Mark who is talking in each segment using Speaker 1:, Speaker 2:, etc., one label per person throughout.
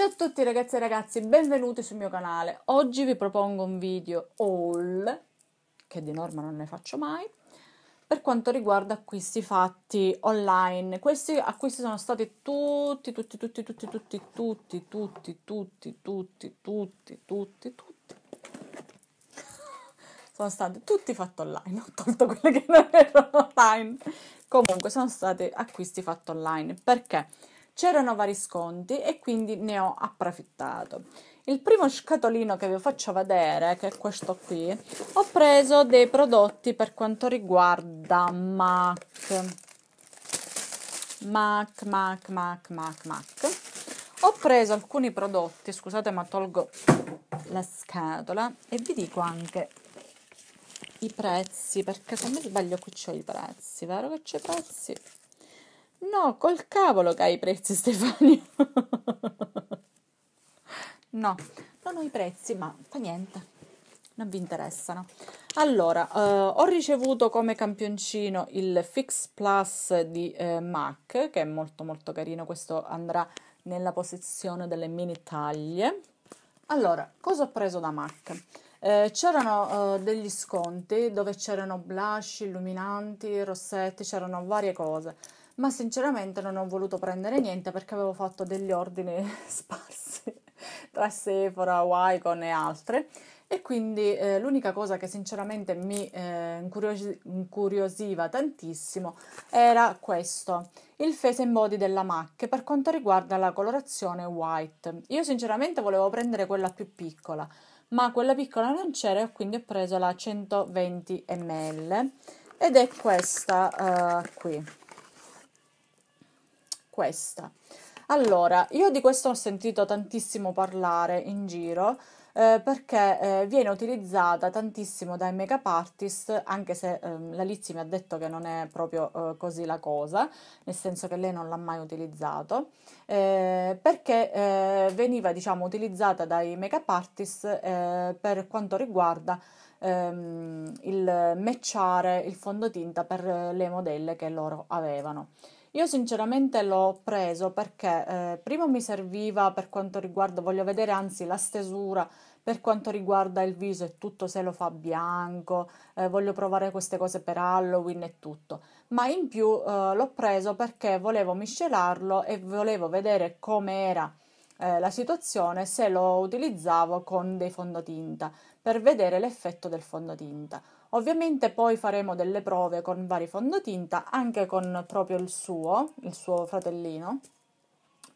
Speaker 1: Ciao a tutti ragazzi e ragazzi, benvenuti sul mio canale. Oggi vi propongo un video haul, che di norma non ne faccio mai, per quanto riguarda acquisti fatti online. Questi acquisti sono stati tutti, tutti, tutti, tutti, tutti, tutti, tutti, tutti, tutti, tutti, tutti, tutti. Sono stati tutti fatti online, ho tolto quelli che non erano online. Comunque sono stati acquisti fatti online, perché? C'erano vari sconti e quindi ne ho approfittato. Il primo scatolino che vi faccio vedere, che è questo qui, ho preso dei prodotti per quanto riguarda MAC. MAC, MAC, MAC, MAC, MAC. Ho preso alcuni prodotti, scusate ma tolgo la scatola e vi dico anche i prezzi, perché se mi sbaglio qui c'ho i prezzi, vero che c'è i prezzi? No, col cavolo che hai i prezzi, Stefania. no, non ho i prezzi, ma fa niente. Non vi interessano. Allora, eh, ho ricevuto come campioncino il Fix Plus di eh, MAC, che è molto molto carino. Questo andrà nella posizione delle mini taglie. Allora, cosa ho preso da MAC? Eh, c'erano eh, degli sconti dove c'erano blush, illuminanti, rossetti, c'erano varie cose, ma sinceramente non ho voluto prendere niente perché avevo fatto degli ordini sparsi tra Sephora, Wycon e altre e quindi eh, l'unica cosa che sinceramente mi eh, incurios- incuriosiva tantissimo era questo, il face and body della MAC per quanto riguarda la colorazione white. Io sinceramente volevo prendere quella più piccola, ma quella piccola non c'era e quindi ho preso la 120 ml ed è questa uh, qui questa allora io di questo ho sentito tantissimo parlare in giro eh, perché eh, viene utilizzata tantissimo dai makeup artist, anche se ehm, la Lizzi mi ha detto che non è proprio eh, così la cosa, nel senso che lei non l'ha mai utilizzato, eh, perché eh, veniva diciamo utilizzata dai makeup up artist per quanto riguarda ehm, il matchare il fondotinta per le modelle che loro avevano. Io sinceramente l'ho preso perché eh, primo mi serviva per quanto riguarda, voglio vedere anzi la stesura per quanto riguarda il viso e tutto, se lo fa bianco, eh, voglio provare queste cose per Halloween e tutto. Ma in più eh, l'ho preso perché volevo miscelarlo e volevo vedere com'era eh, la situazione se lo utilizzavo con dei fondotinta per vedere l'effetto del fondotinta. Ovviamente poi faremo delle prove con vari fondotinta, anche con proprio il suo, il suo fratellino,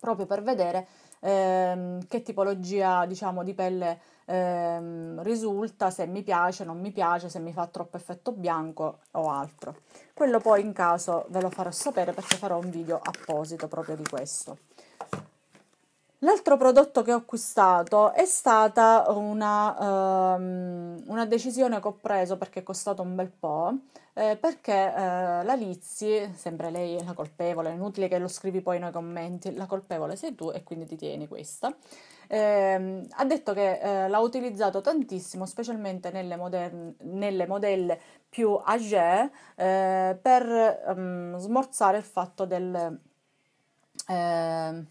Speaker 1: proprio per vedere ehm, che tipologia diciamo, di pelle ehm, risulta, se mi piace, non mi piace, se mi fa troppo effetto bianco o altro. Quello poi in caso ve lo farò sapere perché farò un video apposito proprio di questo. L'altro prodotto che ho acquistato è stata una, um, una, decisione che ho preso perché è costato un bel po', eh, perché eh, la Lizzi, sempre lei è la colpevole, è inutile che lo scrivi poi nei commenti, la colpevole sei tu e quindi ti tieni questa, eh, ha detto che eh, l'ha utilizzato tantissimo, specialmente nelle, moderne, nelle modelle più age, eh, per um, smorzare il fatto del... Eh,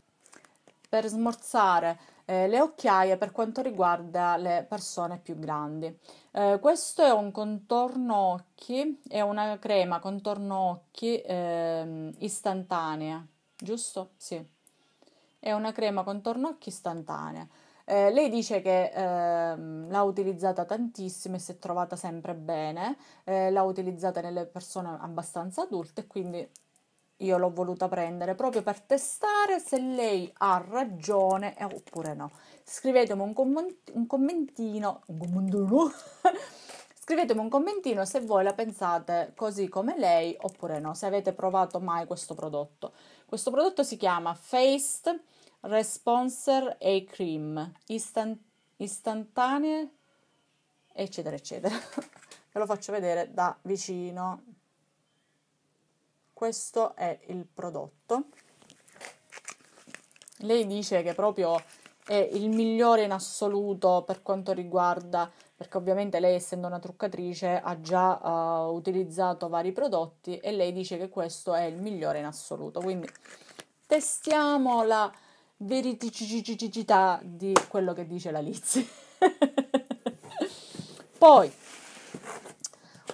Speaker 1: per smorzare eh, le occhiaie per quanto riguarda le persone più grandi. Eh, questo è un contorno occhi, è una crema contorno occhi eh, istantanea, giusto? Sì, è una crema contorno occhi istantanea. Eh, lei dice che eh, l'ha utilizzata tantissimo e si è trovata sempre bene, eh, l'ha utilizzata nelle persone abbastanza adulte, quindi io l'ho voluta prendere proprio per testare se lei ha ragione eh, oppure no. Scrivetemi un, comment- un commentino, un commentino. scrivetemi un commentino se voi la pensate così come lei oppure no, se avete provato mai questo prodotto. Questo prodotto si chiama Faced Responser A Cream Istan- istantanee eccetera eccetera. Ve lo faccio vedere da vicino questo è il prodotto. Lei dice che proprio è il migliore in assoluto per quanto riguarda, perché ovviamente lei essendo una truccatrice ha già uh, utilizzato vari prodotti e lei dice che questo è il migliore in assoluto. Quindi testiamo la veriticità di quello che dice la Lizzy. Poi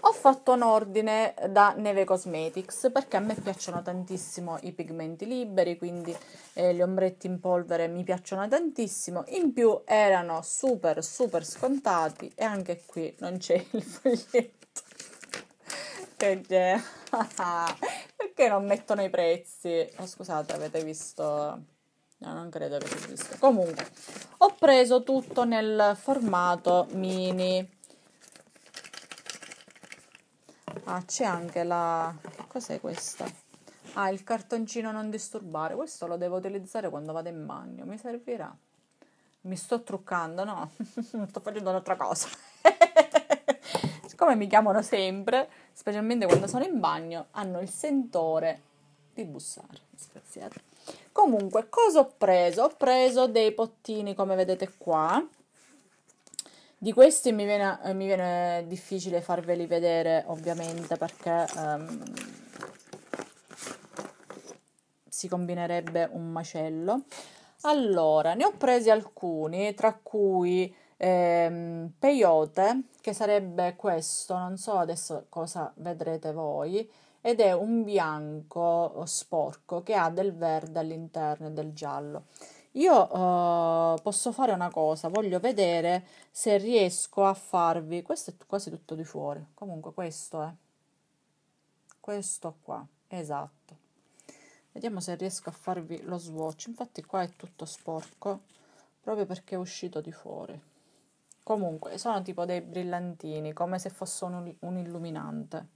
Speaker 1: ho fatto un ordine da Neve Cosmetics perché a me piacciono tantissimo i pigmenti liberi, quindi eh, gli ombretti in polvere mi piacciono tantissimo. In più erano super super scontati e anche qui non c'è il foglietto. che c'è? perché non mettono i prezzi? Oh, scusate, avete visto... No, non credo che visto. Comunque, ho preso tutto nel formato mini Ah, c'è anche la... Cos'è questa? Ah, il cartoncino non disturbare. Questo lo devo utilizzare quando vado in bagno. Mi servirà. Mi sto truccando, no? sto facendo un'altra cosa. Siccome mi chiamano sempre, specialmente quando sono in bagno, hanno il sentore di bussare. Spaziate. Comunque, cosa ho preso? Ho preso dei pottini, come vedete qua di questi mi viene, eh, mi viene difficile farveli vedere, ovviamente, perché um, si combinerebbe un macello. Allora, ne ho presi alcuni, tra cui ehm, peyote, che sarebbe questo, non so adesso cosa vedrete voi, ed è un bianco sporco che ha del verde all'interno e del giallo. Io eh, posso fare una cosa, voglio vedere se riesco a farvi, questo è quasi tutto di fuori, comunque questo è, questo qua, esatto. Vediamo se riesco a farvi lo swatch, infatti qua è tutto sporco, proprio perché è uscito di fuori. Comunque, sono tipo dei brillantini, come se fosse un, un illuminante.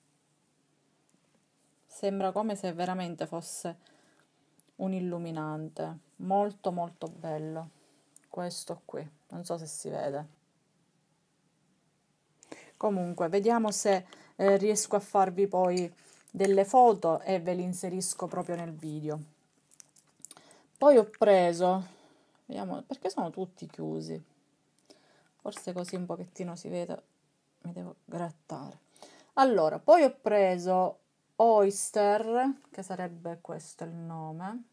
Speaker 1: Sembra come se veramente fosse un illuminante molto molto bello questo qui non so se si vede comunque vediamo se eh, riesco a farvi poi delle foto e ve le inserisco proprio nel video poi ho preso vediamo perché sono tutti chiusi forse così un pochettino si vede mi devo grattare allora poi ho preso Oyster, che sarebbe questo il nome,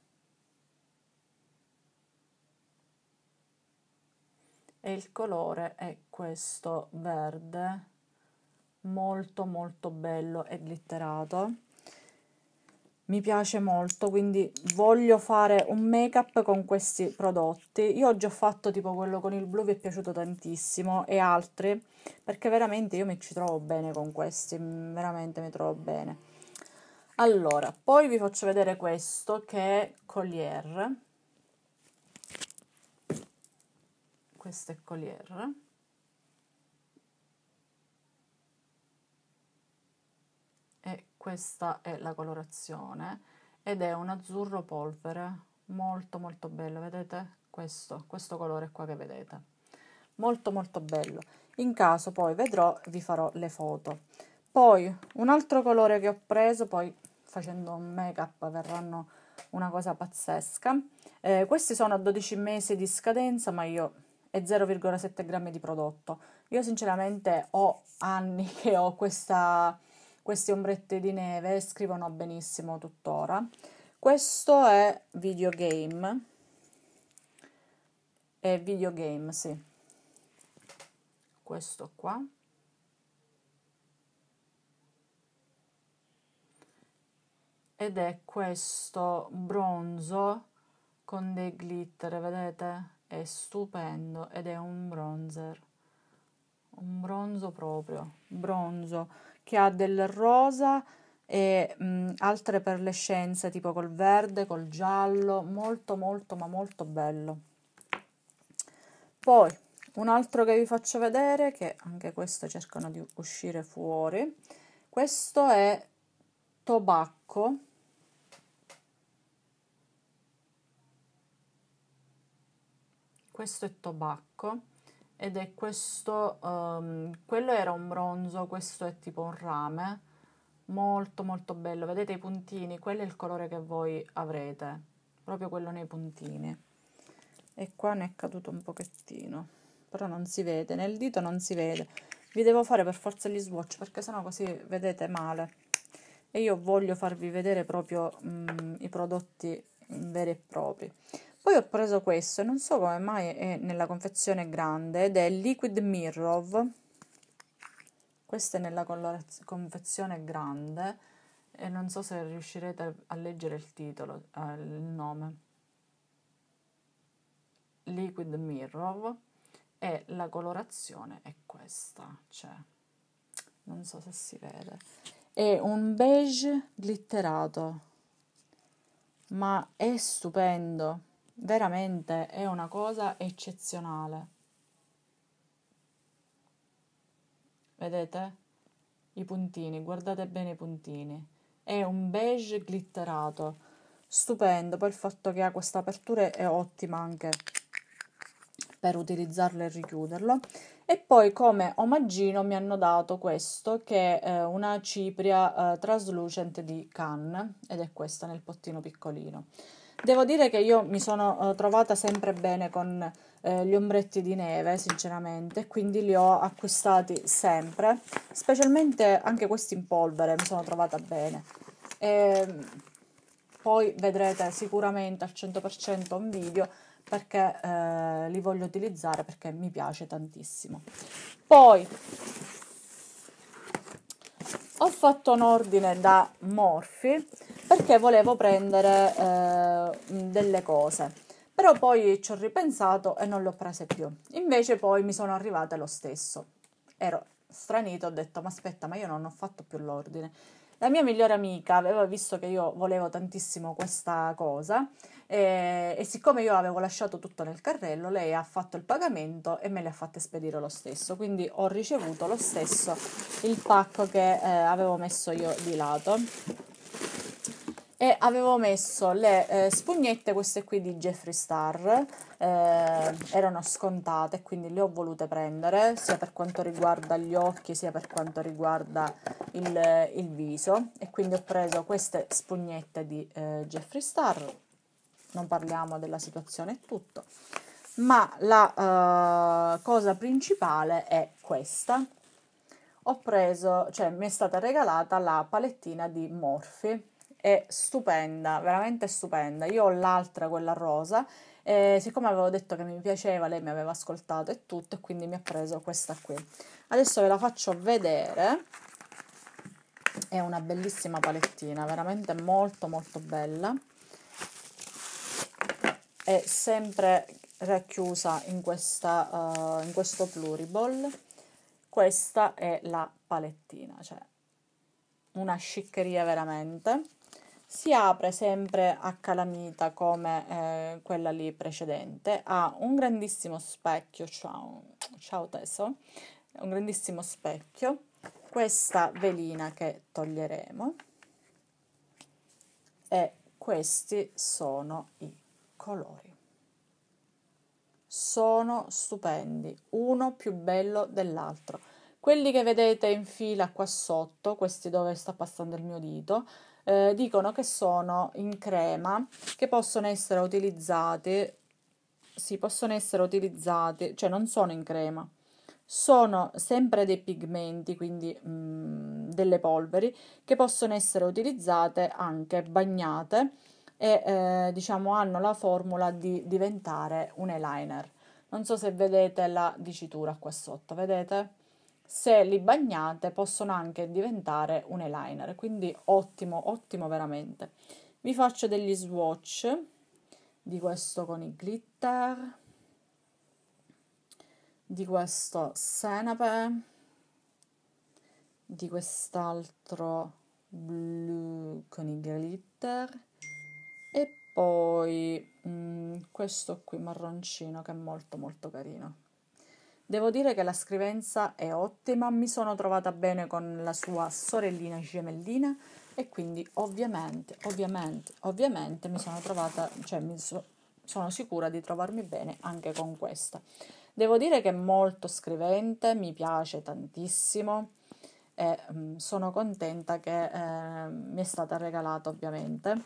Speaker 1: e il colore è questo verde, molto molto bello e glitterato. Mi piace molto, quindi voglio fare un make-up con questi prodotti. Io oggi ho fatto tipo quello con il blu, vi è piaciuto tantissimo, e altri, perché veramente io mi ci trovo bene con questi, veramente mi trovo bene allora, poi vi faccio vedere questo che è Collier. Questo è Collier. E questa è la colorazione ed è un azzurro polvere, molto molto bello, vedete? Questo, questo colore qua che vedete. Molto molto bello. In caso poi vedrò, vi farò le foto. Poi un altro colore che ho preso, poi facendo un make up verranno una cosa pazzesca. Eh, questi sono a 12 mesi di scadenza, ma io e 0,7 grammi di prodotto. Io sinceramente ho anni che ho questa, questi ombretti di neve, scrivono benissimo tuttora. Questo è videogame. È videogame, sì. Questo qua. ed è questo bronzo con dei glitter, vedete? È stupendo ed è un bronzer, un bronzo proprio, bronzo, che ha del rosa e mh, altre perlescenze tipo col verde, col giallo, molto molto ma molto bello. Poi un altro che vi faccio vedere, che anche questo cercano di uscire fuori, questo è Tobacco questo è tobacco ed è questo, um, quello era un bronzo, questo è tipo un rame, molto molto bello, vedete i puntini, quello è il colore che voi avrete, proprio quello nei puntini e qua ne è caduto un pochettino, però non si vede, nel dito non si vede, vi devo fare per forza gli swatch perché sennò così vedete male e io voglio farvi vedere proprio mm, i prodotti veri e propri poi ho preso questo, non so come mai è nella confezione grande, ed è Liquid Mirror. Questa è nella confezione grande e non so se riuscirete a leggere il titolo, eh, il nome. Liquid Mirror e la colorazione è questa, cioè non so se si vede. È un beige glitterato, ma è stupendo. Veramente è una cosa eccezionale. Vedete? I puntini, guardate bene i puntini. È un beige glitterato. Stupendo, poi il fatto che ha questa apertura è ottima anche per utilizzarlo e richiuderlo. E poi come omaggino mi hanno dato questo che è eh, una cipria eh, traslucente di Cannes ed è questa nel pottino piccolino. Devo dire che io mi sono eh, trovata sempre bene con eh, gli ombretti di neve, sinceramente, quindi li ho acquistati sempre, specialmente anche questi in polvere, mi sono trovata bene. E ehm, poi vedrete sicuramente al 100% un video perché eh, li voglio utilizzare perché mi piace tantissimo. Poi ho fatto un ordine da Morphy perché volevo prendere eh, delle cose però poi ci ho ripensato e non le ho prese più. Invece poi mi sono arrivate lo stesso. Ero stranito, ho detto ma aspetta, ma io non ho fatto più l'ordine. La mia migliore amica aveva visto che io volevo tantissimo questa cosa e, eh, e siccome io avevo lasciato tutto nel carrello, lei ha fatto il pagamento e me le ha fatte spedire lo stesso. Quindi ho ricevuto lo stesso il pacco che eh, avevo messo io di lato e avevo messo le eh, spugnette, queste qui di Jeffree Star, eh, erano scontate quindi le ho volute prendere sia per quanto riguarda gli occhi sia per quanto riguarda il, il viso e quindi ho preso queste spugnette di eh, Jeffree Star non parliamo della situazione e tutto, ma la uh, cosa principale è questa. Ho preso, cioè mi è stata regalata la palettina di Morphe, è stupenda, veramente stupenda. Io ho l'altra, quella rosa, e siccome avevo detto che mi piaceva, lei mi aveva ascoltato e tutto, e quindi mi ha preso questa qui. Adesso ve la faccio vedere. È una bellissima palettina, veramente molto molto bella è sempre racchiusa in, questa, uh, in questo pluriball. Questa è la palettina, cioè una sciccheria veramente. Si apre sempre a calamita come eh, quella lì precedente, ha un grandissimo specchio, ciao, ciao teso, un grandissimo specchio, questa velina che toglieremo e questi sono i colori. Sono stupendi, uno più bello dell'altro. Quelli che vedete in fila qua sotto, questi dove sta passando il mio dito, eh, dicono che sono in crema, che possono essere utilizzati, sì, possono essere utilizzati, cioè non sono in crema, sono sempre dei pigmenti, quindi mh, mm, delle polveri, che possono essere utilizzate anche bagnate e eh, diciamo hanno la formula di diventare un eyeliner. Non so se vedete la dicitura qua sotto, vedete? Se li bagnate possono anche diventare un eyeliner, quindi ottimo, ottimo veramente. Vi faccio degli swatch di questo con i glitter, di questo senape, di quest'altro blu con i glitter poi mh, mm, questo qui marroncino che è molto molto carino. Devo dire che la scrivenza è ottima, mi sono trovata bene con la sua sorellina gemellina e quindi ovviamente, ovviamente, ovviamente mi sono trovata, cioè mi so, sono sicura di trovarmi bene anche con questa. Devo dire che è molto scrivente, mi piace tantissimo e mh, mm, sono contenta che eh, mi è stata regalata ovviamente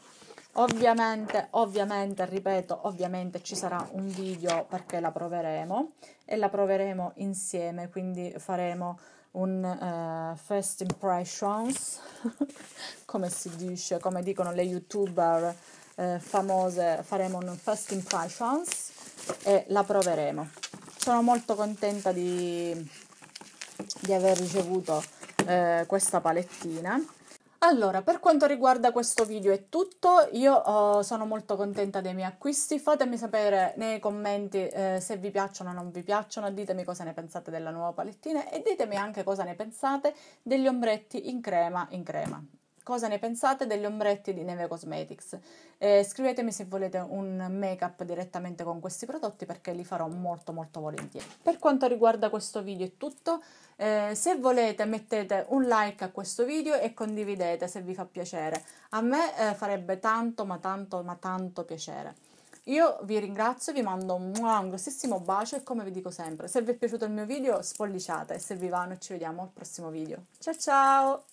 Speaker 1: Ovviamente, ovviamente, ripeto, ovviamente ci sarà un video perché la proveremo e la proveremo insieme, quindi faremo un uh, first impressions, come si dice, come dicono le youtuber eh, famose, faremo un first impressions e la proveremo. Sono molto contenta di, di aver ricevuto eh, questa palettina allora, per quanto riguarda questo video è tutto, io oh, sono molto contenta dei miei acquisti, fatemi sapere nei commenti eh, se vi piacciono o non vi piacciono, ditemi cosa ne pensate della nuova palettina e ditemi anche cosa ne pensate degli ombretti in crema in crema cosa ne pensate degli ombretti di Neve Cosmetics. Eh, scrivetemi se volete un make-up direttamente con questi prodotti perché li farò molto molto volentieri. Per quanto riguarda questo video è tutto. Eh, se volete mettete un like a questo video e condividete se vi fa piacere. A me eh, farebbe tanto ma tanto ma tanto piacere. Io vi ringrazio, vi mando un, grossissimo bacio e come vi dico sempre, se vi è piaciuto il mio video spolliciate e se vi va noi ci vediamo al prossimo video. Ciao ciao!